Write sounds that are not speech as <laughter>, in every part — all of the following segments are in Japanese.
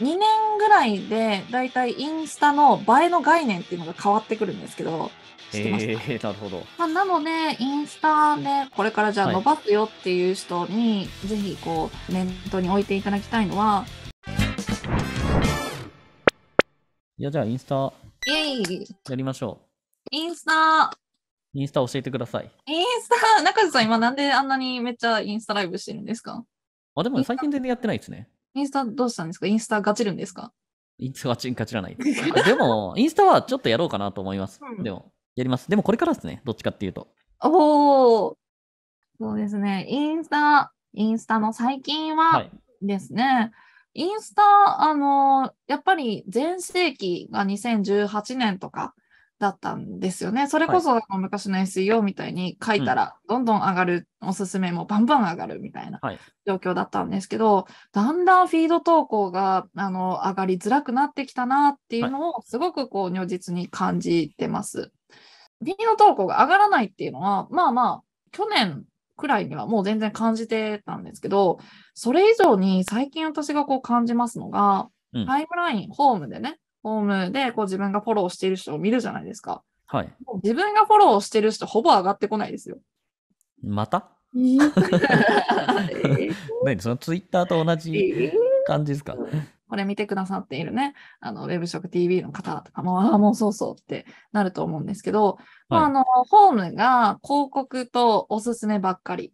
2年ぐらいで、だいたいインスタの映えの概念っていうのが変わってくるんですけど、知ってました、えー、なるほど。まあ、なので、インスタでこれからじゃあ伸ばすよっていう人に、はい、ぜひこう、念頭に置いていただきたいのは、いや、じゃあインスタ、イエイやりましょう。インスタ、インスタ教えてください。インスタ、中瀬さん、今なんであんなにめっちゃインスタライブしてるんですかあ、でも最近全然やってないですね。インスタどうしたんですかインスタガチるんですかインスタはチンガチらない。<laughs> でも、インスタはちょっとやろうかなと思います。うん、でも、やります。でもこれからですね。どっちかっていうと。おお。そうですね。インスタ、インスタの最近はですね、はいインスタ、あのやっぱり全盛期が2018年とかだったんですよね。それこそ、昔の SEO みたいに書いたら、どんどん上がる、おすすめもバンバン上がるみたいな状況だったんですけど、はい、だんだんフィード投稿があの上がりづらくなってきたなっていうのを、すごくこう如実に感じてます。はい、フィード投稿が上がらないっていうのは、まあまあ、去年くらいにはもう全然感じてたんですけど、それ以上に最近私がこう感じますのが、うん、タイムライン、ホームでね、フォームでこう自分がフォローしている人を見るじゃないですか。はい。自分がフォローしてる人、ほぼ上がってこないですよ。また <laughs> 何そのツイッターと同じ感じですか、これ見てくださっているね、あの、ウェブ職 TV の方とかも、ああ、もうそうそうってなると思うんですけど、はい、まあ、あの、ホームが広告とおすすめばっかり。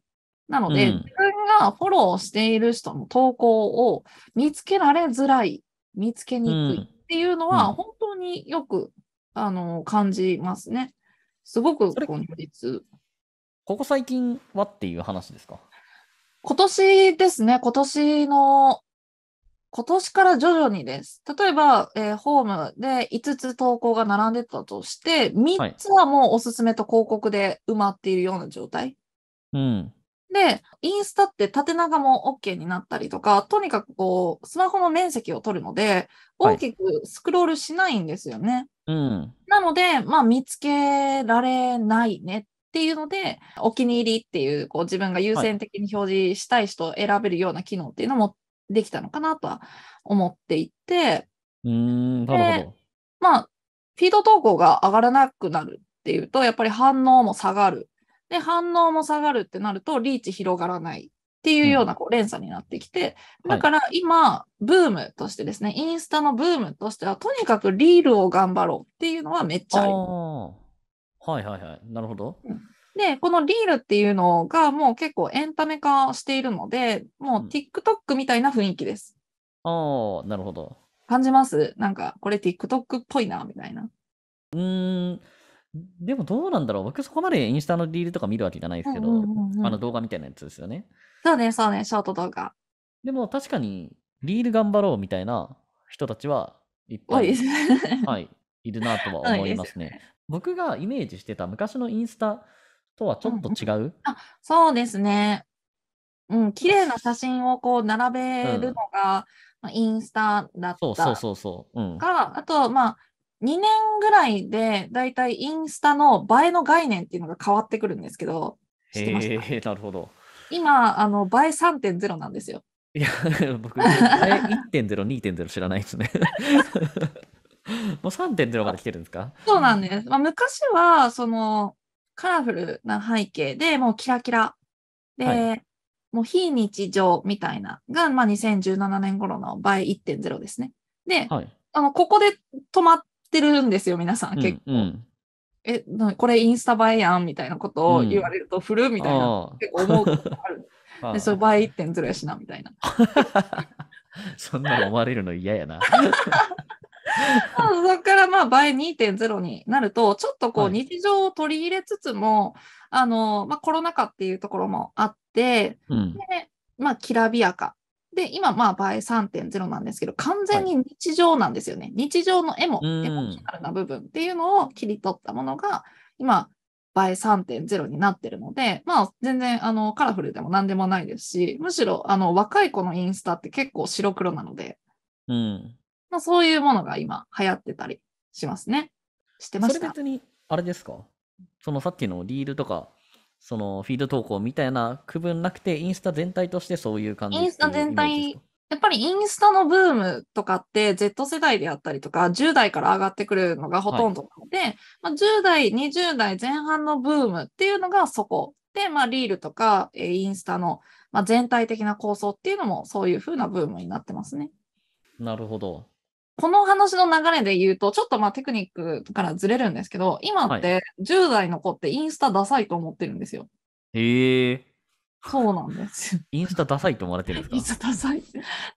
なので、うん、自分がフォローしている人の投稿を見つけられづらい、見つけにくいっていうのは、本当によく、あの感じますね。すごく今日。ここ最近はっていう話ですか今年ですね、今年の、今年から徐々にです。例えば、えー、ホームで5つ投稿が並んでたとして、3つはもうおすすめと広告で埋まっているような状態。はい、うん。で、インスタって縦長も OK になったりとか、とにかくこう、スマホの面積を取るので、大きくスクロールしないんですよね。はい、うん、なので、まあ、見つけられないねっていうので、お気に入りっていう、こう、自分が優先的に表示したい人を選べるような機能っていうのもできたのかなとは思っていて、うん、なるほど。まあ、フィード投稿が上がらなくなるっていうと、やっぱり反応も下がるで、反応も下がるってなると、リーチ広がらないっていうようなこう連鎖になってきて、だから今、ブームとしてですね、インスタのブームとしては、とにかくリールを頑張ろうっていうのはめっちゃありはいはいはい。なるほど。うんで、このリールっていうのがもう結構エンタメ化しているので、もう TikTok みたいな雰囲気です。うん、ああ、なるほど。感じますなんか、これ TikTok っぽいな、みたいな。うん、でもどうなんだろう僕そこまでインスタのリールとか見るわけじゃないですけど、うんうんうんうんあの動画みたいなやつですよね。そうね、そうね、ショート動画。でも確かにリール頑張ろうみたいな人たちはいっぱいいはい、いるなとは思いますね。僕がイメージしてた昔のインスタとはちょっと違う、そうですね。うん、綺麗な写真をこう並べるのが、まあインスタだったそうそうそうそう。うん。から、あと、まあ、2年ぐらいで、だいたいインスタの映えの概念っていうのが変わってくるんですけど、知ってますかなるほど。今、あの、映え3.0なんですよ。いや、僕、映え1.0、2.0知らないですね。もう3.0まで来てるんですかそうなんです。まあ、昔は、その、カラフルな背景で、もうキラキラ。で、はい、もう非日常みたいなが、まあ、2017年頃の倍1.0ですね。で、はい、あのここで止まっってるんですよ、皆さん結構。うんうんえ、これインスタ映えやんみたいなことを言われると、振るみたいな、うん、結構思うことある。<laughs> で、それ倍1.0やしな、みたいな。<laughs> そんなの思われるの嫌やな。<laughs> そこからまあ倍2.0になると、ちょっとこう日常を取り入れつつも、はい、あの、まあコロナ禍っていうところもあって、うん、で、まあきらびやかで、今、まあ、倍3.0なんですけど、完全に日常なんですよね。はい、日常のエモ、エモショナルな部分っていうのを切り取ったものが、今、倍3.0になってるので、まあ、全然、あの、カラフルでも何でもないですし、むしろ、あの、若い子のインスタって結構白黒なので、うん。まあ、そういうものが今、流行ってたりしますね。してました。それ別に、あれですかそのさっきのリールとかそのフィード投稿みたいな区分なくて、インスタ全体としてそういう感じインスタ全体、やっぱりインスタのブームとかって Z 世代であったりとか、10代から上がってくるのがほとんどなので、はい、まあ、10代、20代前半のブームっていうのがそこ。で、まあ、リールとか、えー、インスタの、まあ、全体的な構想っていうのもそういうふうなブームになってますね。なるほど。この話の流れで言うと、ちょっとまあテクニックからずれるんですけど、今って10代の子ってインスタダサいと思ってるんですよ。へえ。そうなんですよ。<laughs> インスタダサいと思われてるんですかインスタダサい。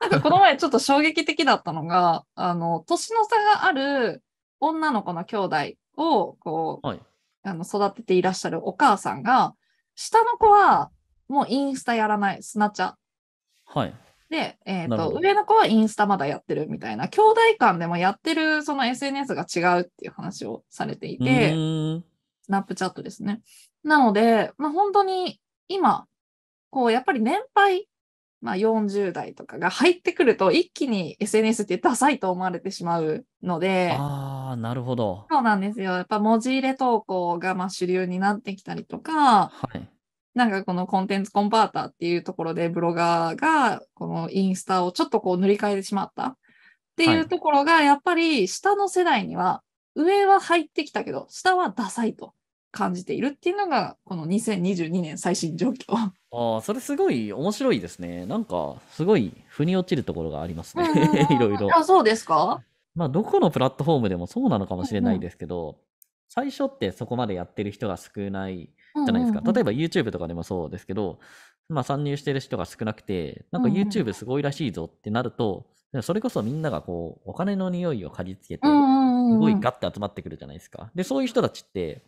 なんかこの前ちょっと衝撃的だったのが、あの、年の差がある女の子の兄弟を、こう、はい、あの育てていらっしゃるお母さんが、下の子はもうインスタやらない、スナチャ。はい。で、えーと、上の子はインスタまだやってるみたいな兄弟間でもやってるその SNS が違うっていう話をされていてスナップチャットですねなので、まあ、本当に今こうやっぱり年配、まあ、40代とかが入ってくると一気に SNS ってダサいと思われてしまうのでああなるほどそうなんですよやっぱ文字入れ投稿がま主流になってきたりとか、はいなんかこのコンテンツコンバーターっていうところでブロガーがこのインスタをちょっとこう塗り替えてしまったっていうところがやっぱり下の世代には上は入ってきたけど下はダサいと感じているっていうのがこの2022年最新状況。ああそれすごい面白いですね。なんかすごい腑に落ちるところがありますね。<laughs> いろいろ。あそうですかまあどこのプラットフォームでもそうなのかもしれないですけど、うんうん最初ってそこまでやってる人が少ないじゃないですか、うんうんうん、例えば YouTube とかでもそうですけど、まあ、参入してる人が少なくてなんか YouTube すごいらしいぞってなると、うんうん、それこそみんながこうお金の匂いを嗅ぎつけて、すごいガッて集まってくるじゃないですかでそういう人たちって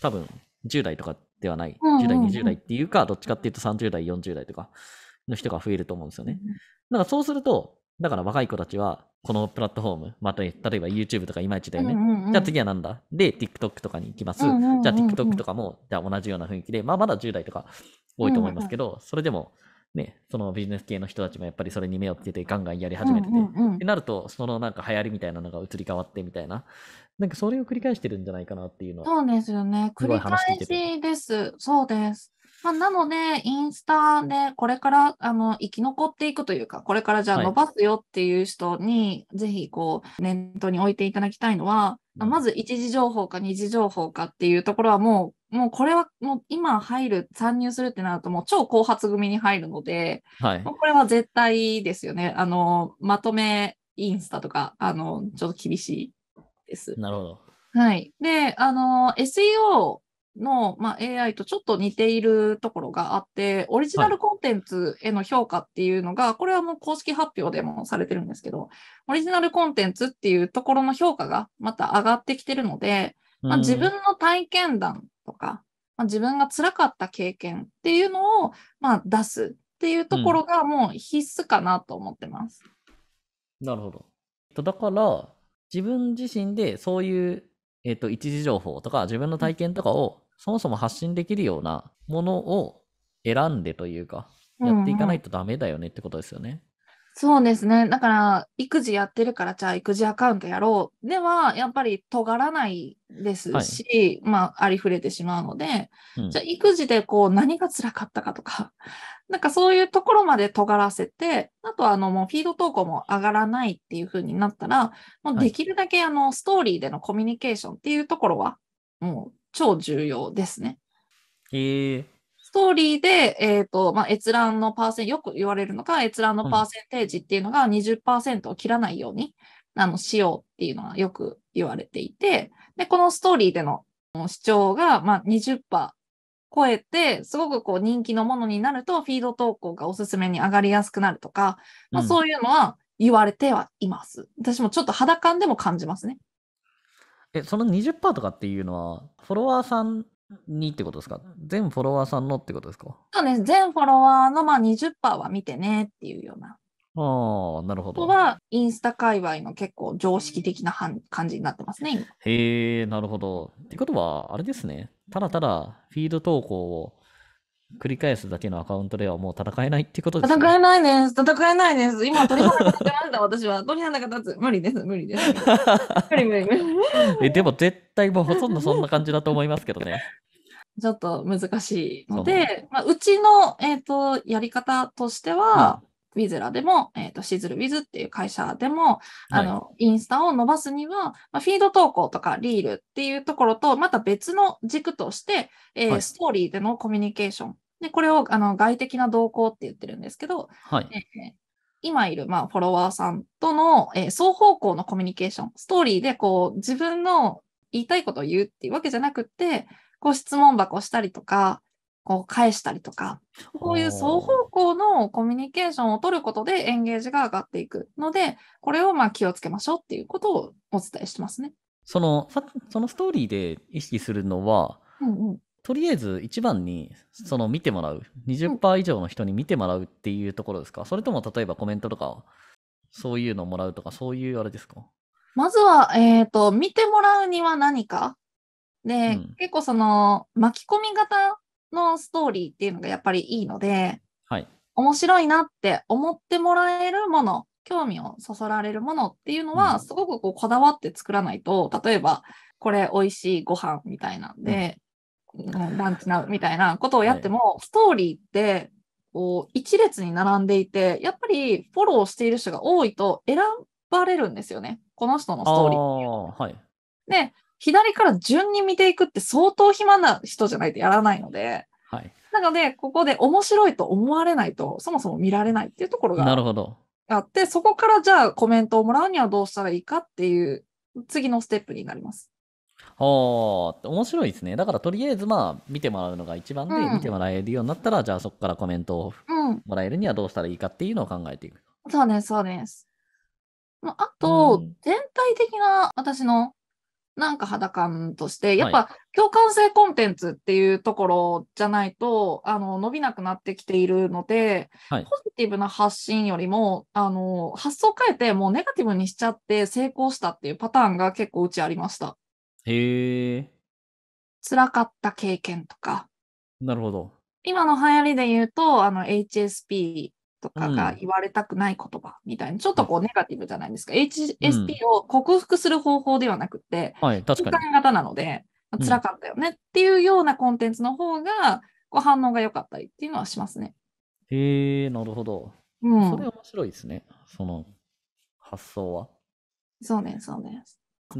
多分10代とかではない、10代20代っていうかどっちかっていうと30代40代とかの人が増えると思うんですよねだからそうするとだから若い子たちは、このプラットフォーム、まあ、例えば YouTube とかいまいちだよね、うんうんうん。じゃあ次はなんだで、TikTok とかに行きます。うんうんうんうん、じゃあ TikTok とかも、じゃあ同じような雰囲気で、まあまだ10代とか多いと思いますけど、うんうん、それでも、ね、そのビジネス系の人たちもやっぱりそれに目をつけてガンガンやり始めてて、うんうんうん、ってなると、そのなんか流行りみたいなのが移り変わってみたいな、なんかそれを繰り返してるんじゃないかなっていうのそうですよね。繰り返しです。そうです。まあ、なので、インスタでこれからあの生き残っていくというか、これからじゃあ伸ばすよっていう人に、ぜひこう、念頭に置いていただきたいのは、まず一次情報か二次情報かっていうところはもう、もうこれはもう今入る、参入するってなるともう超後発組に入るので、はい、もうこれは絶対ですよね。あの、まとめインスタとか、あの、ちょっと厳しいです。なるほど。はい。で、あの、SEO の、まあ、AI とちょっと似ているところがあって、オリジナルコンテンツへの評価っていうのが、はい、これはもう公式発表でもされてるんですけど、オリジナルコンテンツっていうところの評価がまた上がってきてるので、まあ、自分の体験談とか、まあ、自分が辛かった経験っていうのを、まあ、出すっていうところがもう必須かなと思ってます。うん、なるほど。だから、自分自身でそういう、えっ、と、一時情報とか、自分の体験とかをそもそも発信できるようなものを選んでというか、やっていかないとダメだよねってことですよね。うんうん、そうですね。だから、育児やってるから、じゃあ育児アカウントやろう。では、やっぱり尖らないですし、はい、まあ、ありふれてしまうので、うん、じゃあ育児でこう、何が辛かったかとか、<laughs> なんかそういうところまで尖らせて、あとはあの、もうフィード投稿も上がらないっていう風になったら、もうできるだけあの、ストーリーでのコミュニケーションっていうところは、もう超重要ですね。へえ。ストーリーで、えー、と、まあ、閲覧のパーセント、よく言われるのが、閲覧のパーセンテージっていうのが20%を切らないように、あの、しようっていうのはよく言われていて、で、このストーリーでの視聴が、まあ、20%超えて、すごくこう人気のものになると、フィード投稿がおすすめに上がりやすくなるとか、まあ、そういうのは言われてはいます。うん、私もちょっと肌感でも感じますね。え、その20%とかっていうのは、フォロワーさんにってことですか全フォロワーさんのってことですかそうです。全フォロワーのまあ20%は見てねっていうような。ああ、なるほど。ここは、インスタ界隈の結構常識的な感じになってますね、へえ、なるほど。ってことは、あれですね。ただただ、フィード投稿を繰り返すだけのアカウントではもう戦えないってことです、ね、戦えないです。戦えないです。今、鳥肌が立ってました、私は。鳥肌が立つ。無理です、無理です。無理無理無理。<laughs> えでも、絶対もうほとんどそんな感じだと思いますけどね。ちょっと難しいので、うまあ、うちの、えーと、やり方としては、うん、ウィズラでも、えーと、とシズルウィズっていう会社でも、あの、はい、インスタを伸ばすには、まあ、フィード投稿とかリールっていうところと、また別の軸として、えー、はい、ストーリーでのコミュニケーションで、これをあの外的な動向って言ってるんですけど、はいえー、今いる、まあ、フォロワーさんとの、えー、双方向のコミュニケーション、ストーリーでこう自分の言いたいことを言うっていうわけじゃなくって、こう質問箱をしたりとか、こう返したりとか、こういう双方向のコミュニケーションを取ることでエンゲージが上がっていくので、これをまあ気をつけましょうっていうことをお伝えしてますね。その、そのストーリーで意識するのは、うんうん、とりあえず一番にその見てもらう20%以上の人に見てもらうっていうところですか、それとも例えばコメントとかそういうのもらうとかそういうあれですかまずは、えー、と見てもらうには何かで、うん、結構その巻き込み型のストーリーっていうのがやっぱりいいので、はい、面白いなって思ってもらえるもの興味をそそられるものっていうのは、うん、すごくこうこだわって作らないと例えばこれ美味しいご飯みたいなんで、ランチなみたいなことをやっても、はい、ストーリーってこう一列に並んでいてやっぱりフォローしている人が多いと選ばれるんですよねこの人のストーリーー、はい、で左から順に見ていくって相当暇な人じゃないとやらないので、はい、なのでここで面白いと思われないとそもそも見られないっていうところがあってそこからじゃあコメントをもらうにはどうしたらいいかっていう次のステップになります。おあ、面白いですねだからとりあえずまあ見てもらうのが一番で、うん見てもらえるようになったらじゃあそこからコメントをうん、もらえるにはどうしたらいいかっていうのを考えていくそうです、そうです。まああと、うん全体的な私のなんか肌感として、やっぱ共感性コンテンツっていうところじゃないと、あの伸びなくなってきているので、はいポジティブな発信よりも、あの発想を変えて、もうネガティブにしちゃって成功したっていうパターンが結構うちありました。へえ。辛かった経験とか。なるほど。今の流行りで言うと、あの、HSP とかが言われたくない言葉みたいな、うん、ちょっとこうネガティブじゃないですか。HSP を克服する方法ではなくて、はい、確かに。型なので、辛かったよねっていうようなコンテンツの方が、こ反応が良かったりっていうのはしますね。へえ、なるほど。うん、それ面白いですね、その発想は。そうね、そうね。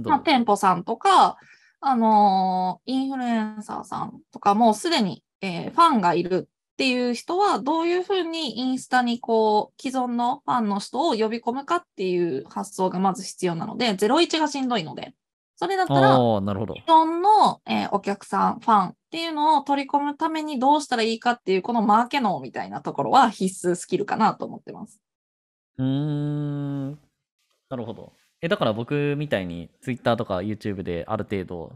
まあ、店舗さんとか、あのー、インフルエンサーさんとか、もうすでに、えー、ファンがいるっていう人は、どういうふうにインスタにこう、既存のファンの人を呼び込むかっていう発想がまず必要なので、01がしんどいので。それだったら、既存の、えー、お客さん、ファンっていうのを取り込むためにどうしたらいいかっていう、このマーケノーみたいなところは必須スキルかなと思ってます。うーん、なるほど。え、だから僕みたいに Twitter とか YouTube である程度、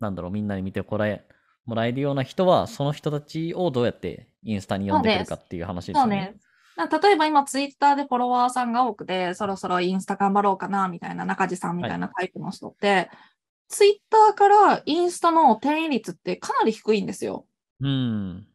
なんだろう、みんなに見てこらえ、もらえるような人は、その人たちをどうやってインスタに呼んでくるかっていう話ですよね。例えば今ツイッターでフォロワーさんが多くて、そろそろインスタ頑張ろうかなみたいな中地さんみたいなタイプの人って、はい、ツイッターからインスタの転移率ってかなり低いんですよ。うん。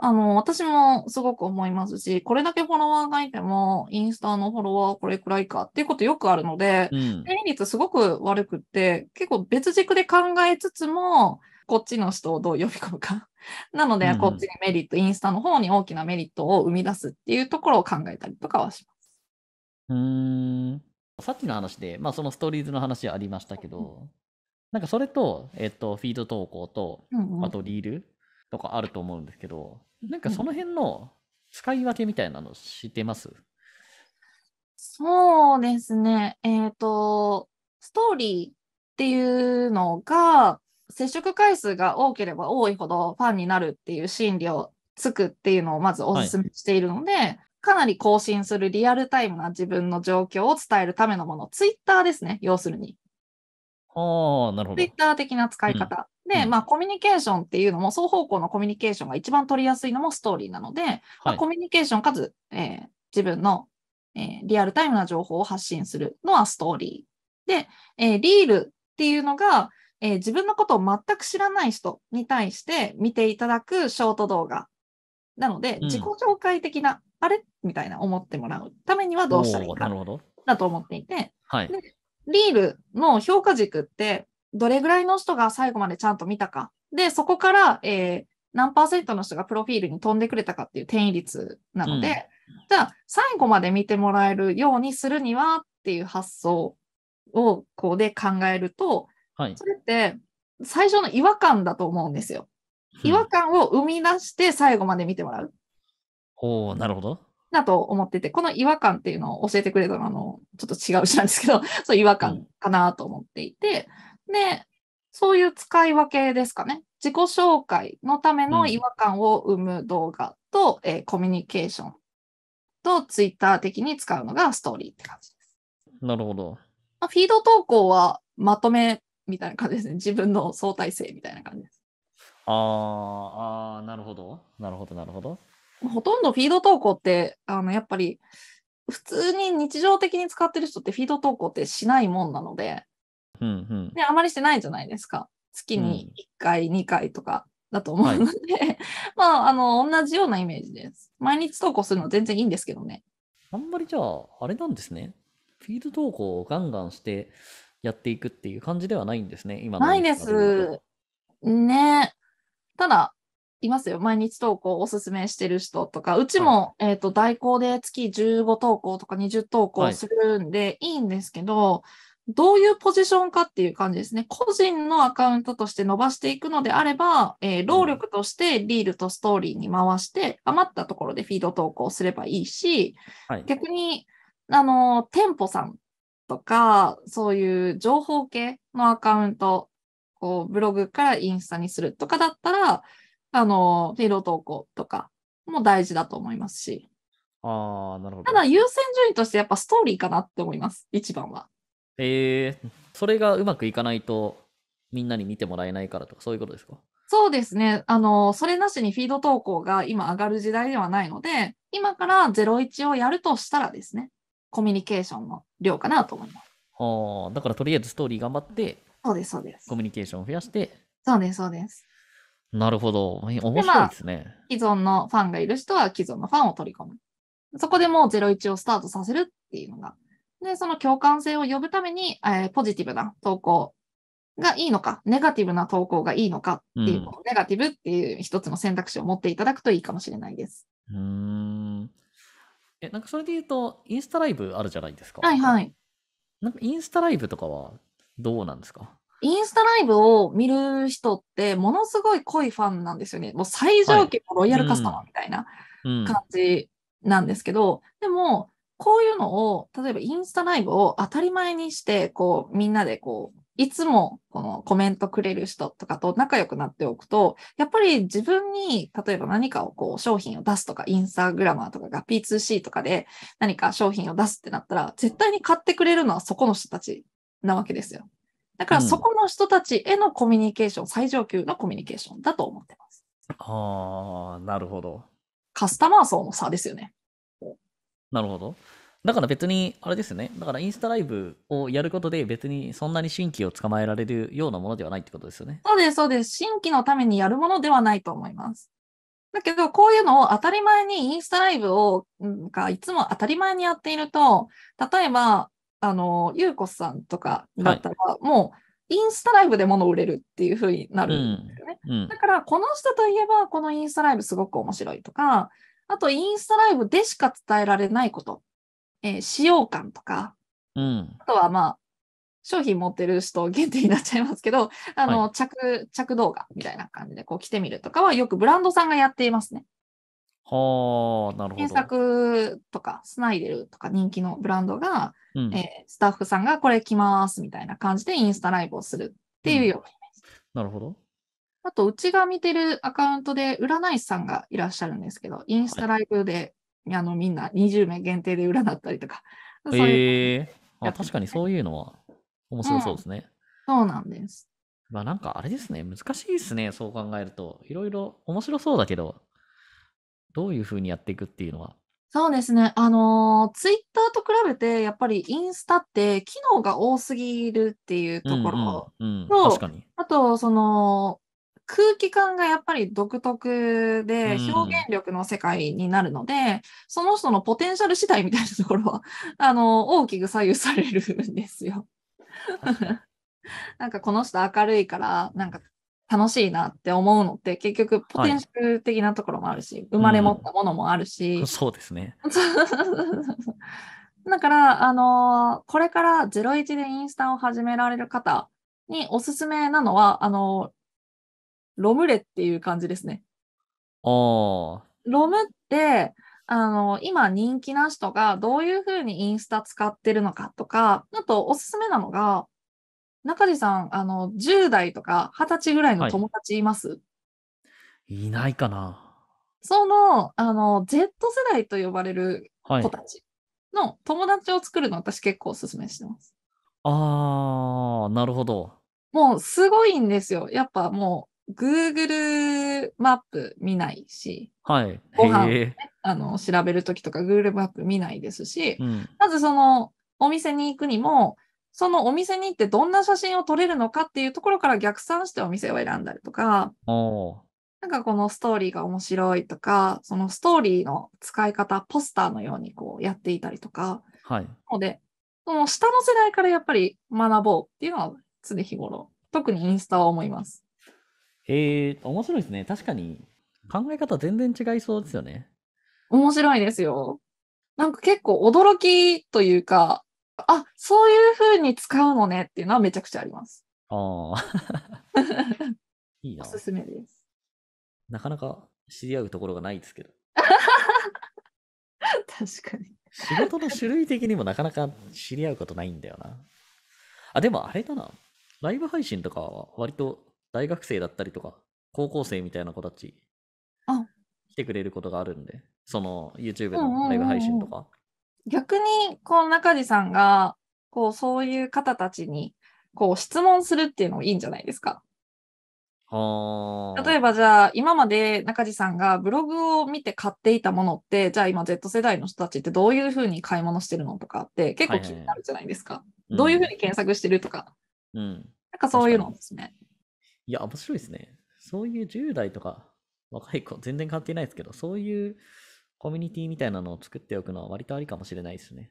あの、私もすごく思いますし、これだけフォロワーがいても、インスタのフォロワーこれくらいかっていうことよくあるので、うん、定率すごく悪くって、結構別軸で考えつつも、こっちの人をどう呼び込むか。<laughs> なので、こっちにメリット、インスタの方に大きなメリットを生み出すっていうところを考えたりとかはします。うん。さっきの話で、まあそのストーリーズの話ありましたけど、うん、なんかそれと、えっと、フィード投稿と、うんうん、あとリールとかあると思うんですけど、なんかその辺の使い分けみたいなの知ってます、うん、そうですね。えっ、ー、と、ストーリーっていうのが、接触回数が多ければ多いほどファンになるっていう心理をつくっていうのをまずお勧めしているので、はい、かなり更新するリアルタイムな自分の状況を伝えるためのもの、ツイッターですね、要するに。ああ、なるほど。ツイッター的な使い方。うん、で、うん、まあ、コミュニケーションっていうのも、双方向のコミュニケーションが一番取りやすいのもストーリーなので、はい、まあ、コミュニケーションかつ、えー、自分の、えー、リアルタイムな情報を発信するのはストーリー。で、えー、リールっていうのが、え自分のことを全く知らない人に対して見ていただくショート動画。なので、自己紹介的な、うん、あれみたいな思ってもらうためにはどうしたらいいかなと思っていて、はい、でリールの評価軸って、どれぐらいの人が最後までちゃんと見たか。で、そこから、えー、何パーセントの人がプロフィールに飛んでくれたかっていう転移率なので、うん、じゃあ、最後まで見てもらえるようにするにはっていう発想をこうで考えると、はい、それって最初の違和感だと思うんですよ。違和感を生み出して最後まで見てもらう。うん、おなるほど。なと思ってて、この違和感っていうのを教えてくれたのは、あの、ちょっと違う人なんですけど、<laughs> そう違和感かなと思っていて、で、そういう使い分けですかね。自己紹介のための違和感を生む動画と、うん、えー、コミュニケーションと、ツイッター的に使うのがストーリーって感じです。なるほど。まあ、フィード投稿はまとめみたいな感じですね。自分の相対性みたいな感じです。ああ、なるほど。なるほど、なるほど。ほとんどフィード投稿って、あの、やっぱり、普通に日常的に使ってる人ってフィード投稿ってしないもんなので、うんうん、であまりしてないじゃないですか。月に1回、うん、2回とかだと思うので、はい、<laughs> まあ、あの、同じようなイメージです。毎日投稿するの全然いいんですけどね。あんまりじゃあ、あれなんですね。フィード投稿をガンガンしてやっていくっていう感じではないんですね、今の。ないです。ね。ただ、いますよ。毎日投稿おすすめしてる人とか、うちも、はい、えっ、ー、と、代行で月15投稿とか20投稿するんでいいんですけど、はい、どういうポジションかっていう感じですね。個人のアカウントとして伸ばしていくのであれば、えー、労力としてリールとストーリーに回して、余ったところでフィード投稿すればいいし、はい、逆に、あの、店舗さんとか、そういう情報系のアカウント、こう、ブログからインスタにするとかだったら、あの、フィード投稿とかも大事だと思いますし。ああ、なるほど。ただ、優先順位としてやっぱストーリーかなって思います、一番は。ええー、それがうまくいかないと、みんなに見てもらえないからとか、そういうことですかそうですね。あの、それなしにフィード投稿が今上がる時代ではないので、今から01をやるとしたらですね、コミュニケーションの量かなと思います。はあ、だからとりあえずストーリー頑張って、そうです、そうです。コミュニケーションを増やして、そうです、そうです。なるほど。面白いですね、まあ、既存のファンがいる人は既存のファンを取り込む。そこでもう01をスタートさせるっていうのが。で、その共感性を呼ぶために、えー、ポジティブな投稿がいいのか、ネガティブな投稿がいいのかっていう、うん、ネガティブっていう一つの選択肢を持っていただくといいかもしれないです。うん。え、なんかそれで言うと、インスタライブあるじゃないですか。はいはい。なんかインスタライブとかはどうなんですかインスタライブを見る人って、ものすごい濃いファンなんですよね。もう最上級のロイヤルカスタマーみたいな感じなんですけど、でも、こういうのを、例えばインスタライブを当たり前にして、こう、みんなでこう、いつもこのコメントくれる人とかと仲良くなっておくと、やっぱり自分に、例えば何かをこう商品を出すとか、インスタグラマーとかが P2C とかで何か商品を出すってなったら、絶対に買ってくれるのはそこの人たちなわけですよ。だからそこの人たちへのコミュニケーション、うん、最上級のコミュニケーションだと思ってます。ああ、なるほど。カスタマー層の差ですよね。なるほど。だから別に、あれですよね。だからインスタライブをやることで別にそんなに新規を捕まえられるようなものではないってことですよね。そうです、そうです。新規のためにやるものではないと思います。だけど、こういうのを当たり前にインスタライブを、がいつも当たり前にやっていると、例えば、あの、ゆうこさんとかだったら、はい、もう、インスタライブで物を売れるっていうふうになるんですよね。うんうん、だから、この人といえば、このインスタライブすごく面白いとか、あと、インスタライブでしか伝えられないこと、えー、使用感とか、うん、あとは、まあ、商品持ってる人限定になっちゃいますけど、あの、はい、着、着動画みたいな感じでこう来てみるとかはよくブランドさんがやっていますね。はあ、なるほど。検索とか、スナイデルとか人気のブランドが、うん、えー、スタッフさんがこれ来ますみたいな感じでインスタライブをするっていうようなイメージ。なるほど。あと、うちが見てるアカウントで占い師さんがいらっしゃるんですけど、インスタライブで、はい、あのみんな20名限定で占ったりとか。<laughs> へえー、あ確かにそういうのは面白そうですね。うん、そうなんです。まあなんかあれですね、難しいですね、そう考えると。いろいろ面白そうだけど、どういうふうにやっていくっていうのはそうですね。あの、ツイッターと比べて、やっぱりインスタって機能が多すぎるっていうところと、うんうんうん、あと、その、空気感がやっぱり独特で表現力の世界になるので、うんその人のポテンシャル次第みたいなところは、<laughs> あの、大きく左右されるんですよ。<laughs> なんかこの人明るいから、なんか楽しいなって思うのって結局ポテンシャル的なところもあるし、はい、生まれ持ったものもあるし、うん、そうですね <laughs> だからあのー、これから01でインスタを始められる方におすすめなのはあのー、ロムレっていう感じですねああロムってあの今人気な人がどういうふうにインスタ使ってるのかとか、あとおすすめなのが、中地さん、あの、10代とか20歳ぐらいの友達います、はい、いないかな。その、あの、Z 世代と呼ばれる子たちの友達を作るの、私結構おすすめしてます。ああ、なるほど。もうすごいんですよ。やっぱもう、Google マップ見ないし、はい。ご飯、ね、あの調べるときとか Google マップ見ないですし、うん、まずそのお店に行くにも、そのお店に行ってどんな写真を撮れるのかっていうところから逆算してお店を選んだりとか、なんかこのストーリーが面白いとか、そのストーリーの使い方、ポスターのようにこうやっていたりとか、はい、ので、その下の世代からやっぱり学ぼうっていうのは常日頃、特にインスタは思います。えー、面白いですね。確かに考え方全然違いそうですよね。面白いですよ。なんか結構驚きというか、あ、そういうふうに使うのねっていうのはめちゃくちゃあります。ああ。<laughs> いいな。おすすめです。なかなか知り合うところがないですけど。<laughs> 確かに。仕事の種類的にもなかなか知り合うことないんだよな。あ、でもあれだな。ライブ配信とかは割と大学生だったりとか、高校生みたいな子たち、来てくれることがあるんで、その YouTube のライブ配信とか。逆に、この中地さんが、こう、そういう方たちに、こう、質問するっていうのもいいんじゃないですか。例えばじゃあ今まで中地さんがブログを見て買っていたものってじゃあ今 Z 世代の人たちってどういうふうに買い物してるのとかって結構気になるじゃないですか、どういうふうに検索してるとか、うん、なんかそういうのですねいや面白いですねそういう10代とか若い子全然ってないですけどそういうコミュニティみたいなのを作っておくのは割とありかもしれないですね。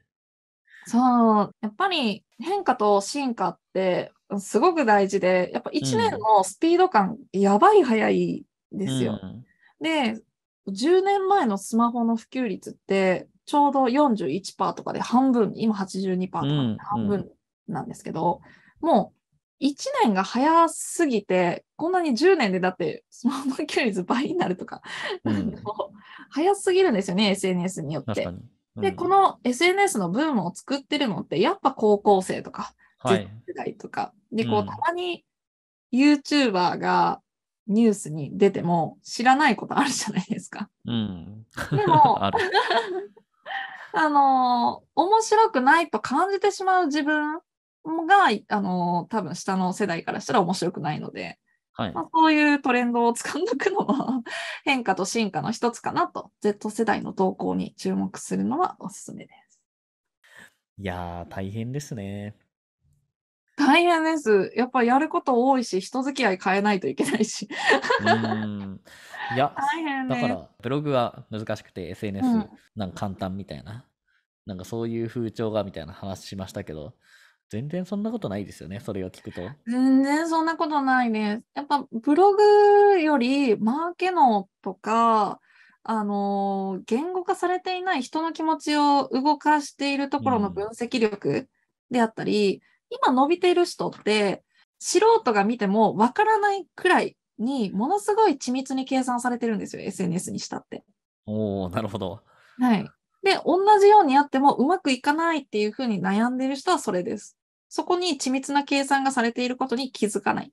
そう、やっぱり変化と進化ってすごく大事で、やっぱ1年のスピード感、やばい早いですよ、うん。で、10年前のスマホの普及率って、ちょうど41%とかで半分、今82%とか半分なんですけど、うんうん、も1年が早すぎて、こんなに10年でだってスマホの給率倍になるとか、うん、早すぎるんですよね、SNS によって。うん、で、この SNS のブームを作ってるのって、やっぱ高校生とか、10代とか、で、こう、たまに YouTuber がニュースに出ても知らないことあるじゃないですか。うん、でも、<laughs> あ <laughs> あのー、面白くないと感じてしまう自分が、あの、多分下の世代からしたら面白くないので、はい、まあ、そういうトレンドを掴んでいくのは変化と進化の一つかなと、Z 世代の動向に注目するのはおすすめです。いやー、大変ですね。大変です。やっぱやること多いし、人付き合い変えないといけないし。うんいや、<laughs> 大変、だから、ブログは難しくて、SNS なんか簡単みたいな、うん、なんかそういう風潮がみたいな話しましたけど、全然そんなことないですよね、それを聞くと。全然そんなことないね。やっぱブログよりマーケノとか、あの言語化されていない人の気持ちを動かしているところの分析力であったり、うん、今伸びている人って素人が見てもわからないくらいにものすごい緻密に計算されてるんですよ SNS にしたって。おおなるほど。はい。で同じようにやってもうまくいかないっていうふうに悩んでる人はそれです。そこに緻密な計算がされていることに気づかない。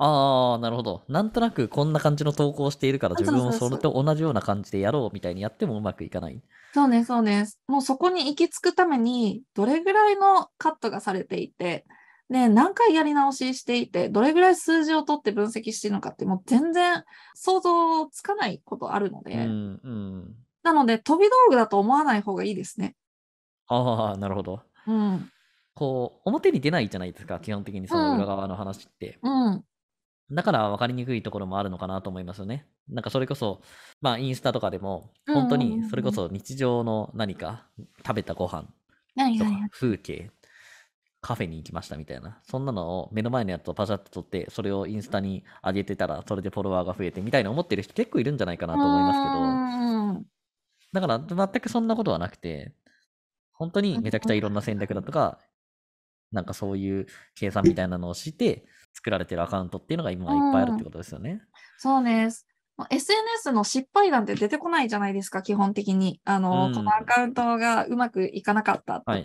ああ、なるほど。なんとなくこんな感じの投稿をしているから、自分もそれと同じような感じでやろうみたいにやってもうまくいかない。そうね、そうね。もうそこに行き着くために、どれぐらいのカットがされていて、ね、何回やり直ししていて、どれぐらい数字を取って分析しているのかって、もう全然想像つかないことあるので。うんうん、なので、飛び道具だと思わない方がいいですね。ああ、なるほど。うん。こう表に出ないじゃないですか基本的にその裏側の話って、うんうん、だから分かりにくいところもあるのかなと思いますよねなんかそれこそまあインスタとかでも本当にそれこそ日常の何か食べたご飯とか風景カフェに行きましたみたいなそんなのを目の前のやつをパシャッと撮ってそれをインスタに上げてたらそれでフォロワーが増えてみたいな思ってる人結構いるんじゃないかなと思いますけどだから全くそんなことはなくて本当にめちゃくちゃいろんな戦略だとか、なんかそういう計算みたいなのをして作られてるアカウントっていうのが今いっぱいあるってことですよね。うん、そうです。SNS の失敗談って出てこないじゃないですか、基本的に。あの、うん、このアカウントがうまくいかなかったとか、はい、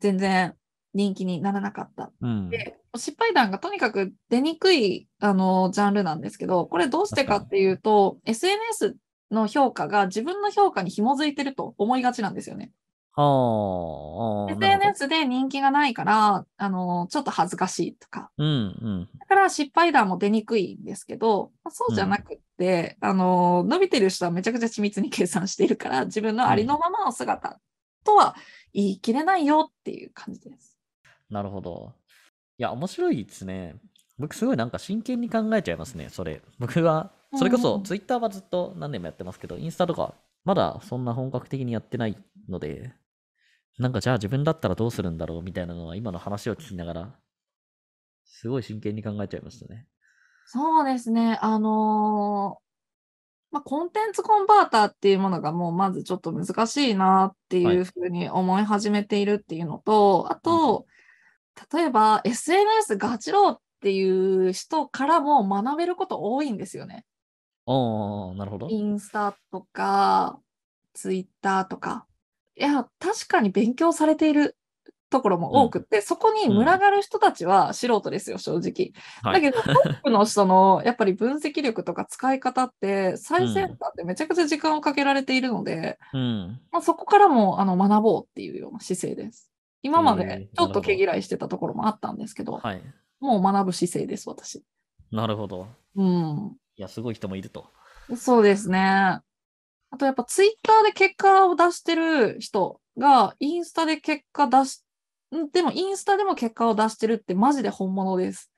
全然人気にならなかった。うん、で失敗談がとにかく出にくいあのジャンルなんですけど、これどうしてかっていうと、SNS の評価が自分の評価に紐づいてると思いがちなんですよね。SNS で人気がないから、あの、ちょっと恥ずかしいとか。うんうん、だから失敗談も出にくいんですけど、まあ、そうじゃなくって、うん、あの、伸びてる人はめちゃくちゃ緻密に計算しているから、自分のありのままの姿とは言い切れないよっていう感じです。うん、なるほど。いや、面白いですね。僕すごいなんか真剣に考えちゃいますね、それ。僕は、それこそ Twitter はずっと何年もやってますけど、インスタとかまだそんな本格的にやってないので、なんかじゃあ自分だったらどうするんだろうみたいなのは今の話を聞きながら、すごい真剣に考えちゃいましたね。そうですね。あのー、まあ、コンテンツコンバーターっていうものがもうまずちょっと難しいなっていうふうに思い始めているっていうのと、はい、あと、例えば SNS ガチローっていう人からも学べること多いんですよね。ああ、なるほど。インスタとか、ツイッターとか。いや、確かに勉強されているところも多くって、うん、そこに群がる人たちは素人ですよ、うん、正直。だけど、トップの人のやっぱり分析力とか使い方って、最先端でめちゃくちゃ時間をかけられているので、うん、まあ、そこからもあの学ぼうっていうような姿勢です。今までちょっと毛嫌いしてたところもあったんですけど、えー、もう学ぶ姿勢です、私。なるほど。うん。いや、すごい人もいると。そうですね。あとやっぱツイッターで結果を出してる人が、インスタで結果出し、でもインスタでも結果を出してるってマジで本物です。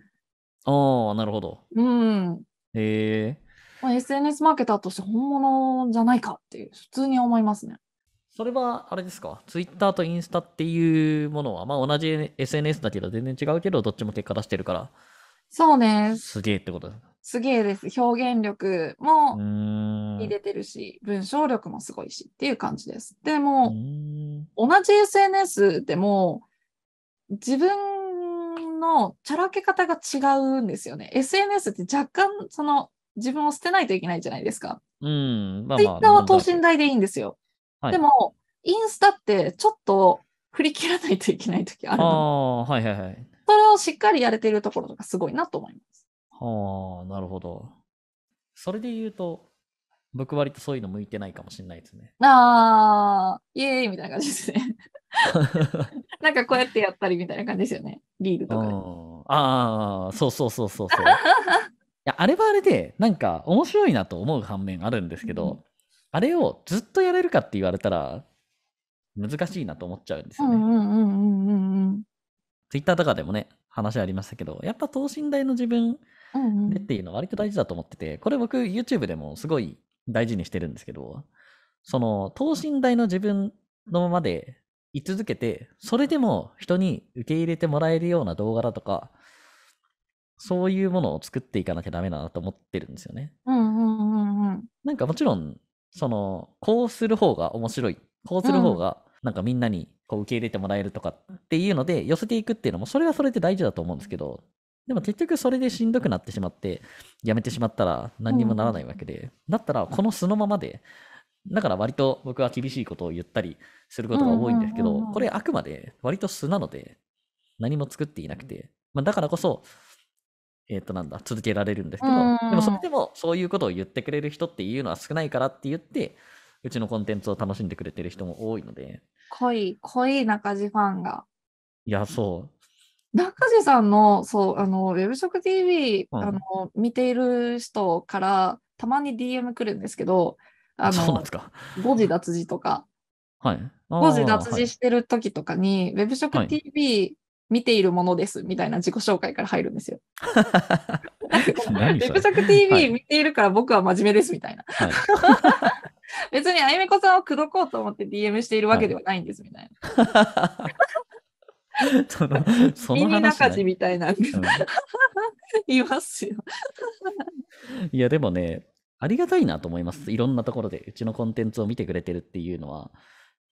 ああ、なるほど。うん。へえ。まあ、SNS マーケターとして本物じゃないかっていう、普通に思いますね。それはあれですか、ツイッターとインスタっていうものは、まあ、同じ SNS だけど全然違うけど、どっちも結果出してるから。そうね。すげえってことです。すげえです。表現力も入れてるし、文章力もすごいしっていう感じです。でも、同じ SNS でも、自分のちゃらけ方が違うんですよね。SNS って若干、その、自分を捨てないといけないじゃないですか。まあ、まあ、Twitter は等身大でいいんですよ。はい、でも、インスタってちょっと振り切らないといけない時あるの。ああ、はいはいはい。それをしっかりやれているところとかすごいなと思います。はあ、なるほど。それで言うと、僕割とそういうの向いてないかもしれないですね。ああ、イエーイみたいな感じですね。<laughs> なんかこうやってやったりみたいな感じですよね。リーグとかで。ああ、そうそうそうそうそう。<laughs> いや、あれはあれで、なんか面白いなと思う反面あるんですけど、うん、あれをずっとやれるかって言われたら、難しいなと思っちゃうんですよね。t w i t t e うんうん。ツイッターとかでもね、話ありましたけど、やっぱ等身大の自分でっていうのは割と大事だと思ってて、これ僕 YouTube でもすごい大事にしてるんですけど、その等身大の自分のままで居続けて、それでも人に受け入れてもらえるような動画だとか、そういうものを作っていかなきゃダメだなと思ってるんですよね。なんかもちろん、その、こうする方が面白い。こうする方が、なんかみんなにこう受け入れてもらえるとかっていうので寄せていくっていうのも、それはそれで大事だと思うんですけど、でも結局それでしんどくなってしまって、やめてしまったら何にもならないわけで、だったらこの素のままで、だから割と僕は厳しいことを言ったりすることが多いんですけど、これあくまで割と素なので、何も作っていなくて、まあ、だからこそ、えっ、ー、となんだ、続けられるんですけど、でもそれでもそういうことを言ってくれる人っていうのは少ないからって言って、うちのコンテンツを楽しんでくれてる人も多いので。濃い、濃い中地ファンが。いや、そう。中瀬さんの、そう、あの、ウェブ食 TV、うん、あの、見ている人から、たまに DM 来るんですけど、あの、誤字脱字とか、はい。誤字脱字してる時とかに、はい、ウェブ食 TV 見ているものです、みたいな自己紹介から入るんですよ。<laughs> ウェブ食 TV 見ているから僕は真面目です、みたいな。はい、<laughs> 別にあゆみこさんを口説こうと思って DM しているわけではないんです、みたいな。<laughs> <laughs> その、その話。中地みたいな、うん、<laughs> いますよ。<laughs> いや、でもね、ありがたいなと思います。いろんなところで、うちのコンテンツを見てくれてるっていうのは。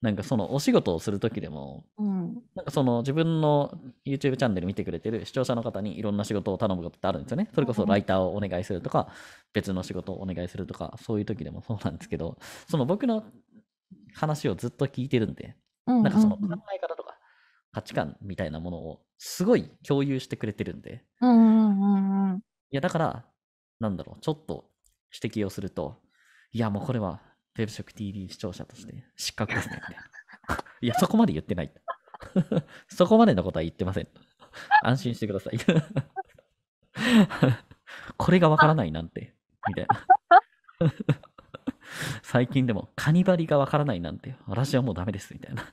なんかそのお仕事をする時でも、うん、なんかその自分の YouTube チャンネル見てくれてる視聴者の方にいろんな仕事を頼むことってあるんですよね。それこそライターをお願いするとか、別の仕事をお願いするとか、そういう時でもそうなんですけど、その僕の話をずっと聞いてるんで、うん、なんかその考え方とか価値観みたいなものをすごい共有してくれてるんで、うんうんうん、いやだからなんだろうちょっと指摘をするといやもうこれはペブ職 TV 視聴者として失格ですねみたいな <laughs> いやそこまで言ってない <laughs> そこまでのことは言ってません安心してください <laughs> これがわからないなんてみたいな最近でもカニバリがわからないなんて私はもうダメですみたいな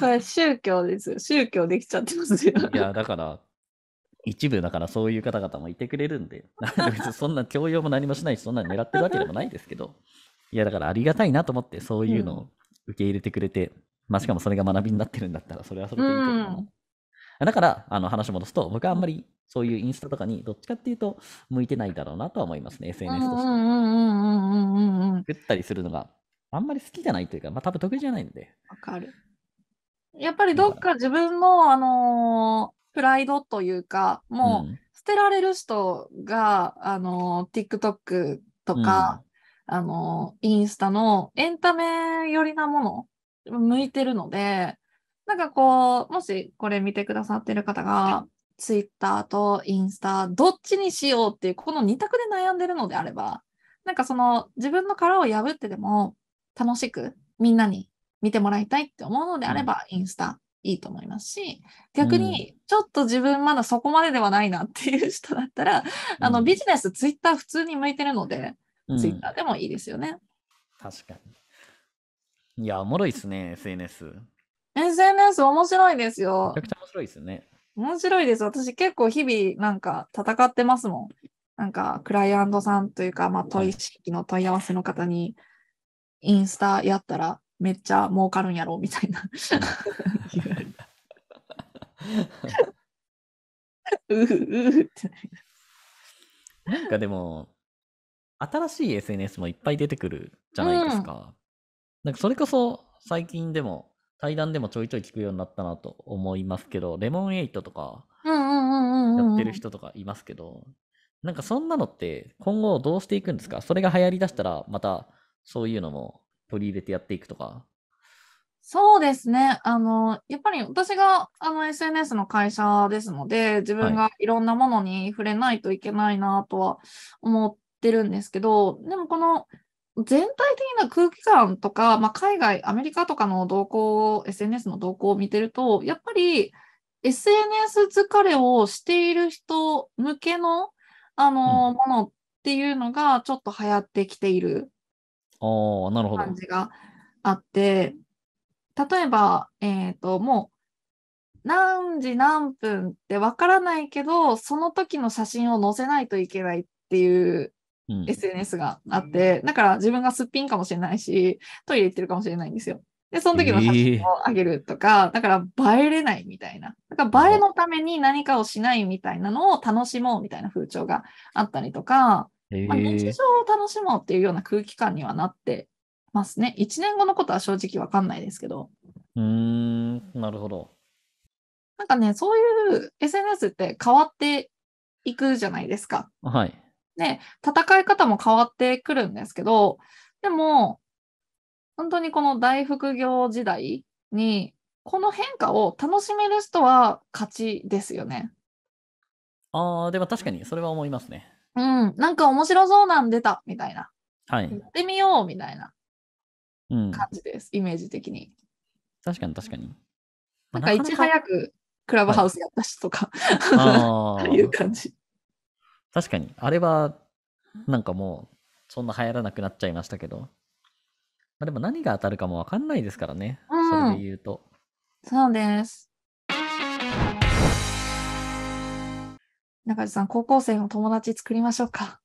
これ宗教です宗教できちゃってますよ。いや、だから、一部だからそういう方々もいてくれるんで、<laughs> 別にそんな教養も何もしないし、そんな狙ってるわけでもないですけど、いや、だからありがたいなと思って、そういうのを受け入れてくれて、うん、まあ、しかもそれが学びになってるんだったら、それはそれでいいと思う。だから、あの話戻すと、僕はあんまりそういうインスタとかにどっちかっていうと向いてないだろうなとは思いますね、SNS として。作ったりするのがあんまり好きじゃないというか、まあ多分得意じゃないんで。わかる。やっぱりどっか自分の、あのー、プライドというか、もう捨てられる人が、あのー、TikTok とか、うん、あのー、インスタのエンタメ寄りなもの、向いてるので、なんかこう、もしこれ見てくださってる方が、ツイッターとインスタ、どっちにしようっていう、この2択で悩んでるのであれば、なんかその自分の殻を破ってでも楽しくみんなに見てもらいたいって思うのであれば、インスタいいと思いますし、逆にちょっと自分まだそこまでではないなっていう人だったら、うん、あのビジネス、ツイッター普通に向いてるので、うん、ツイッターでもいいですよね。確かに。いや、おもろいですね、SNS。SNS 面白いですよ。めちゃくちゃ面白いですね。面白いです。私結構日々なんか戦ってますもん。なんかクライアントさんというか、まあ、取引の問い合わせの方に、インスタやったらめっちゃ儲かるんやろみたいな <laughs> うってなんかでも新しい SNS もいっぱい出てくるじゃないですか、うん、なんかそれこそ最近でも対談でもちょいちょい聞くようになったなと思いますけどレモンエイトとかやってる人とかいますけどなんかそんなのって今後どうしていくんですかそれが流行りだしたらまたそういうのも取り入れてやっていくとかそうですね。あの、やっぱり私があの SNS の会社ですので、自分がいろんなものに触れないといけないなとは思ってるんですけど、でもこの全体的な空気感とか、まあ、海外、アメリカとかの動向を、SNS の動向を見てると、やっぱり SNS 疲れをしている人向けの、あの、ものっていうのがちょっと流行ってきている感じがあって、例えば、えっ、ー、と、もう、何時何分ってわからないけど、その時の写真を載せないといけないっていう SNS があって、うん、だから自分がすっぴんかもしれないし、トイレ行ってるかもしれないんですよ。で、その時の写真をあげるとか、えー、だから映えれないみたいな。だから映えのために何かをしないみたいなのを楽しもうみたいな風潮があったりとか、まあ、日常を楽しもうっていうような空気感にはなってますね。1年後のことは正直わかんないですけど。うーん、なるほど。なんかね、そういう SNS って変わっていくじゃないですか。はい。で、戦い方も変わってくるんですけど、でも、本当にこの大副業時代に、この変化を楽しめる人は勝ちですよね。ああ、でも確かにそれは思いますね。うん、なんか面白そうなんでた、みたいな。はい。やってみよう、みたいな感じです、うん、イメージ的に。確かに確かに。なんかいち早くクラブハウスやったしとか、はい、あ <laughs> いう感じ。確かに。あれは、なんかもう、そんな流行らなくなっちゃいましたけど。まあ、でも何が当たるかもわかんないですからね。うん、それで言うと。そうです。中地さん、高校生の友達作りましょうか。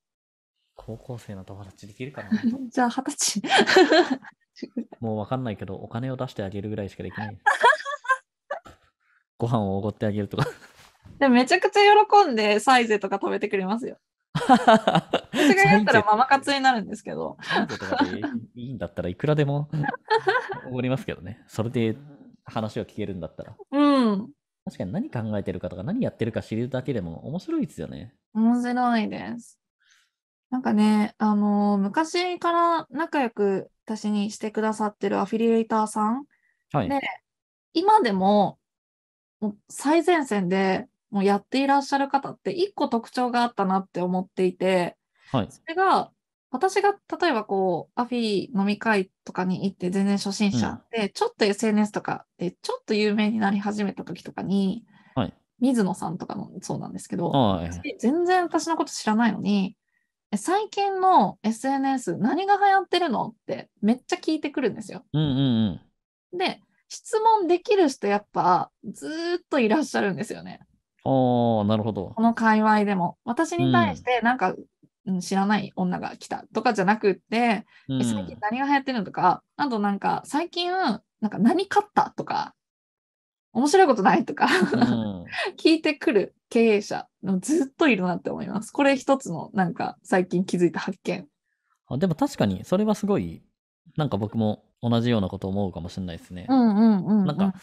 高校生の友達できるかな <laughs> じゃあ、二十歳。<laughs> もうわかんないけど、お金を出してあげるぐらいしかできない。ご飯をおごってあげるとか。でめちゃくちゃ喜んで、サイゼとか食べてくれますよ。私がやったらママ活になるんですけど。サイゼとかでいいんだったらいくらでもおごりますけどね。それで話を聞けるんだったら。うん。確かに何考えてるかとか何やってるか知るだけでも面白いですよね。面白いです。なんかね、あの昔から仲良く私にしてくださってるアフィリエイターさん、はい、で、今でもも最前線でもうやっていらっしゃる方って一個特徴があったなって思っていて、はい、それが私が例えばこう、アフィ飲み会とかに行って全然初心者で、うん、ちょっと SNS とかでちょっと有名になり始めた時とかに、はい、水野さんとかもそうなんですけど、はい、全然私のこと知らないのに、最近の SNS 何が流行ってるのってめっちゃ聞いてくるんですよ。うんうんうん、で、質問できる人やっぱずっといらっしゃるんですよね。ああ、なるほど。この界隈でも。私に対してなんかうん、知らない女が来たとかじゃなくって、うん、最近何が流行ってるとか、あとなんか最近、なんか何買ったとか、面白いことないとか <laughs> 聞いてくる経営者のずっといるなって思います。これ一つのなんか最近気づいた発見。あでも確かにそれはすごい、なんか僕も同じようなこと思うかもしれないですね。うんうんうん、うん、なんか、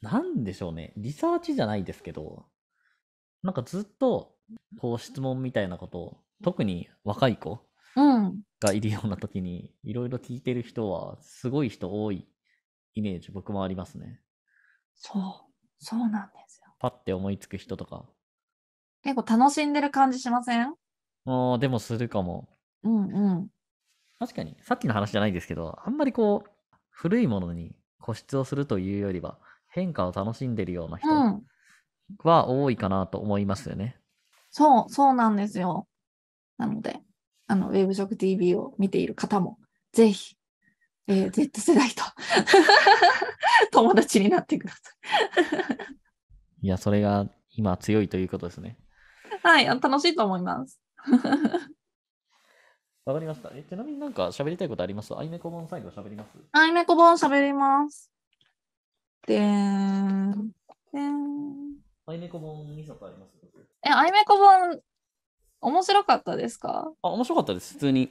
なんでしょうね。リサーチじゃないですけど、なんかずっとこう質問みたいなことを特に若い子がいるような時にいろいろ聞いてる人はすごい人多いイメージ僕もありますね。そうそうなんですよ。パッて思いつく人とか。結構楽しんでる感じしませんあでもするかも。うんうん。確かにさっきの話じゃないですけどあんまりこう古いものに固執をするというよりは変化を楽しんでるような人は多いかなと思いますよね。そう、そうなんですよ。なので、あの、ウェブ食 TV を見ている方も、ぜひ、えー、Z 世代と <laughs> 友達になってください。<laughs> いや、それが今強いということですね。はい、楽しいと思います。<laughs> わかりました。えちなみになんか喋りたいことありますアイメコ本最後喋りますアイメコ本喋ります。でーん。でーん。アイメコ本2冊ありますえ、アイメコ版、面白かったですかあ、面白かったです、普通に。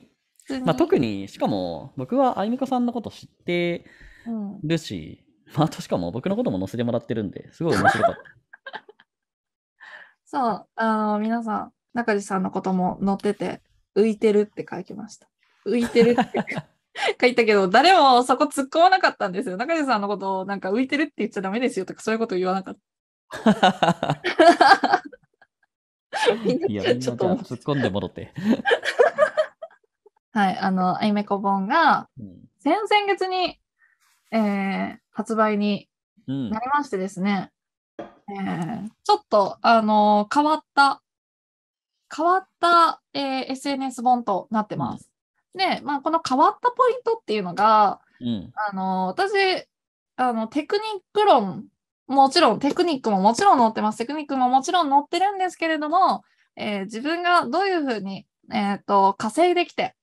にまあ、特に、しかも、僕はあいめこさんのこと知ってるし、うん、あとしかも僕のことも載せてもらってるんで、すごい面白かった。<laughs> そう、あの、皆さん、中地さんのことも載ってて、浮いてるって書きました。浮いてるって <laughs> 書いたけど、誰もそこ突っ込まなかったんですよ。中地さんのことをなんか浮いてるって言っちゃダメですよとか、そういうこと言わなかった。<laughs> いや、<laughs> みんなと突っ込んでもろて。<laughs> はい、あの、アニメコ本が、先々月に、えー、発売になりましてですね、うん、えー、ちょっと、あの変わった、変わった、えー、SNS 本となってます。うん、で、まあ、この変わったポイントっていうのが、うん、あの私あの、テクニック論もちろんテクニックももちろん載ってます。テクニックももちろん載ってるんですけれども、えー、自分がどういうふうに、えーと、稼いできて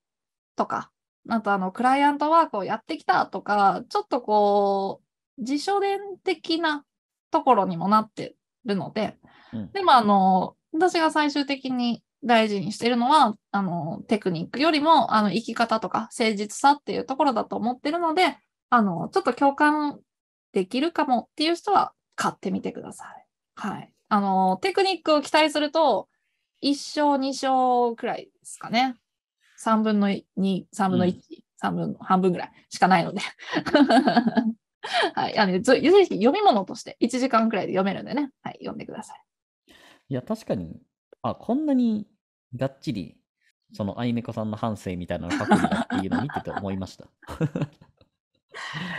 とか、あとあのクライアントワークをやってきたとか、ちょっとこう、自書伝的なところにもなってるので、うん、でもあの、私が最終的に大事にしてるのは、あの、テクニックよりも、あの、生き方とか誠実さっていうところだと思ってるので、あの、ちょっと共感できるかもっていう人は、買ってみてください。はい。あの、テクニックを期待すると、1勝、2勝くらいですかね。3分の2、3分の1、うん、3分の半分ぐらいしかないので。<laughs> はい。あの、ぜひ読み物として1時間くらいで読めるんでね。はい。読んでください。いや、確かに、あ、こんなにがっちり、そのあいめこさんの反省みたいなのを書くんだっていうのを見てて思いました。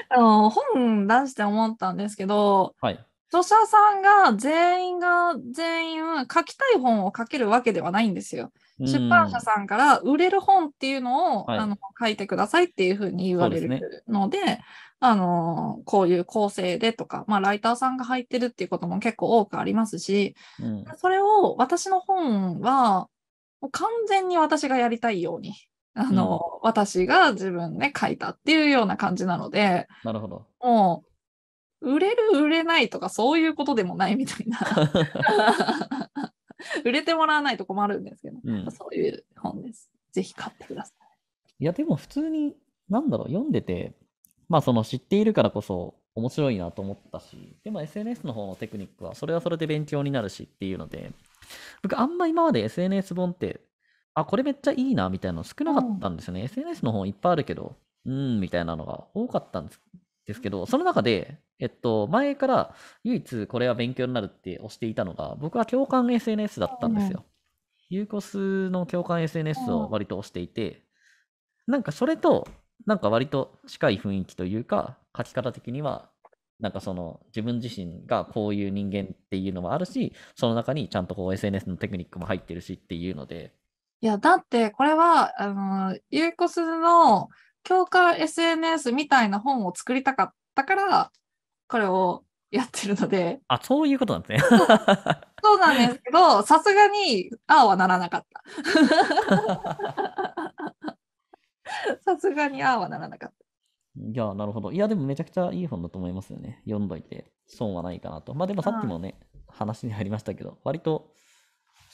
あ <laughs> の本出して思ったんですけど、はい、著者さんが全員が全員書きたい本を書けるわけではないんですよ。出版社さんから売れる本っていうのを、はい、あの書いてくださいっていうふうに言われるので、ね、あのこういう構成でとか、まあ、ライターさんが入ってるっていうことも結構多くありますし、うん、それを私の本はもう完全に私がやりたいようにあの、うん、私が自分で書いたっていうような感じなので、なるほど。もう、売れる、売れないとかそういうことでもないみたいな。<laughs> 売れてもらわないと困るんですけど、うん、そういう本です。ぜひ買ってください。いや、でも普通に、なんだろう、読んでて、まあその知っているからこそ面白いなと思ったし、でも SNS の方のテクニックはそれはそれで勉強になるしっていうので、僕あんま今まで SNS 本ってあ、これめっちゃいいな、みたいなの少なかったんですよね。SNS の方いっぱいあるけど、うん、みたいなのが多かったんですですけど、その中で、えっと、前から唯一これは勉強になるって押していたのが、僕は共感 SNS だったんですよ。ユーコスの共感 SNS を割と押していて、なんかそれと、なんか割と近い雰囲気というか、書き方的には、なんかその自分自身がこういう人間っていうのもあるし、その中にちゃんとこう SNS のテクニックも入ってるしっていうので、いや、だってこれは、あの、ゆうこすの教科 SNS みたいな本を作りたかったから、これをやってるので。あ、そういうことなんですね。そうなんですけど、さすがに、ああはならなかった。<laughs> さすがにああはならなかった。いや、なるほど。いや、でもめちゃくちゃいい本だと思いますよね。読んどいて損はないかなと。まあでもさっきもね、話に入りましたけど、割と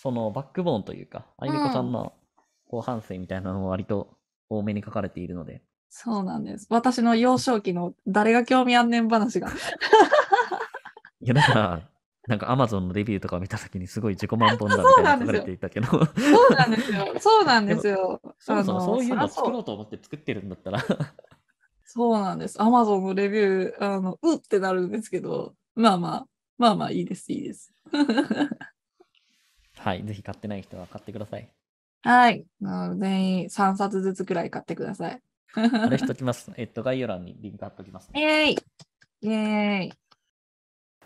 そのバックボーンというか、あゆみこさんの後半反みたいなのも割と多めに書かれているので。そうなんです。私の幼少期の誰が興味あんねん話が。<laughs> いや、だから、なんかアマゾンのレビューとかを見たときにすごい自己満本だみたいな書かれていたけど。そうなんですよ。<laughs> そうなんですよ。そもそもそういうの作ろうと思って作ってるんだったら。<laughs> そうなんです。アマゾンのレビュー、あの、うってなるんですけど、まあまあ、まあまあいいです、いいです。はい、ぜひ買ってない人は買ってください。はい、全員3冊ずつくらい買ってください。あれしときます。<laughs> えっと、概要欄にリンク貼っておきます、ね。イェーイイェーイ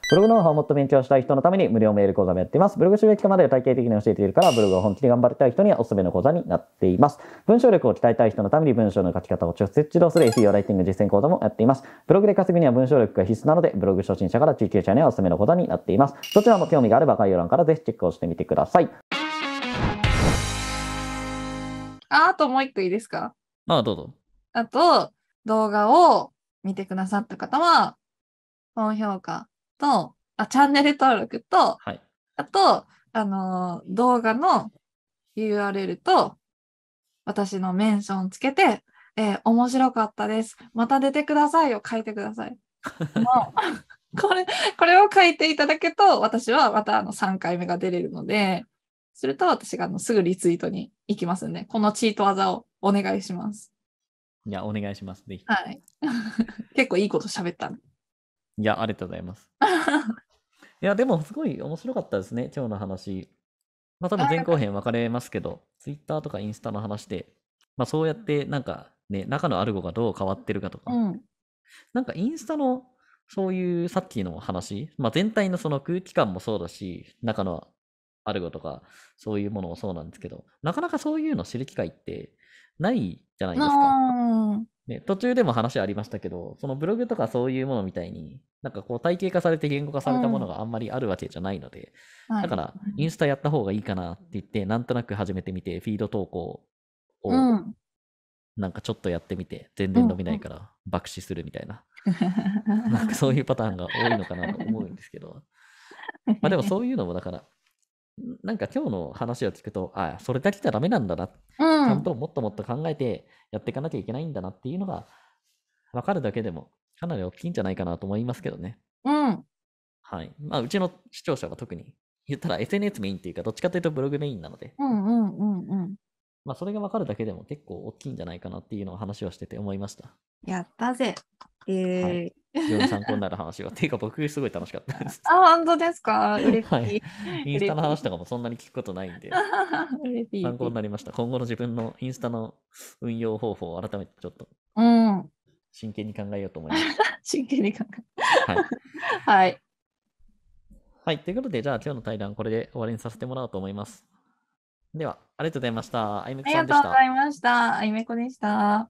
ブログの方をもっと勉強したい人のために無料メール講座もやっています。ブログ収益化まで体系的に教えているから、ブログを本気で頑張りたい人にはおすすめの講座になっています。文章力を鍛えたい人のために文章の書き方を直接指導する SEO ライティング実践講座もやっています。ブログで稼ぐには文章力が必須なので、ブログ初心者から中級者にはおすすめの講座になっています。どちらも興味があれば概要欄からぜひチェックをしてみてください。あ、あともう一個いいですかああ、どうぞ。あと、動画を見てくださった方は、高評価と、あ、チャンネル登録と、はい、あと、あの動画の URL と、私のメンションつけて、えー、面白かったです。また出てくださいを書いてください。<laughs> もうこれ、これを書いていただけと、私はまたあの3回目が出れるので、すると私があのすぐリツイートに行きますんで、このチート技をお願いします。いや、お願いします。ぜひ。はい。<laughs> 結構いいこと喋った、ねいや、ありがとうございます。<laughs> いや、でもすごい面白かったですね、今日の話。まあ多分前後編分かれますけど、ツイッターとかインスタの話で、まあそうやってなんかね、中のアルゴがどう変わってるかとか、うん、なんかインスタのそういうさっきの話、まあ全体のその空気感もそうだし、中のアルゴとか、そういうものもそうなんですけど、なかなかそういうの知る機会ってないじゃないですか。ね、途中でも話ありましたけど、そのブログとかそういうものみたいに、なんかこう体系化されて言語化されたものがあんまりあるわけじゃないので、うんだからインスタやった方がいいかなって言って、なんとなく始めてみて、フィード投稿をなんかちょっとやってみて、全然伸びないから爆死するみたいな、うんうん、なんかそういうパターンが多いのかなと思うんですけど、<laughs> まあでもそういうのもだから、なんか今日の話を聞くと、あそれだけじゃダメなんだな、うん、ちゃんともっともっと考えてやっていかなきゃいけないんだなっていうのが分かるだけでもかなり大きいんじゃないかなと思いますけどね。うん。はい。まあ、うちの視聴者は特に言ったら SNS メインっていうか、どっちかというとブログメインなので。うんうんうんうん。まあ、それが分かるだけでも結構大きいんじゃないかなっていうのを話をしてて思いました。やったぜ。えー、はい。参考になる話が。ていうか、僕、すごい楽しかったです。あ、本当ですか嬉しい、はい。インスタの話とかもそんなに聞くことないんで、参考になりました。今後の自分のインスタの運用方法を改めてちょっと、真剣に考えようと思います。うん、真剣に考え。はい。<laughs> はい。はい。ということで、じゃあ今日の対談、これで終わりにさせてもらおうと思います。では、ありがとうございました。あいめこさんでした。ありがとうございました。あいめこでした。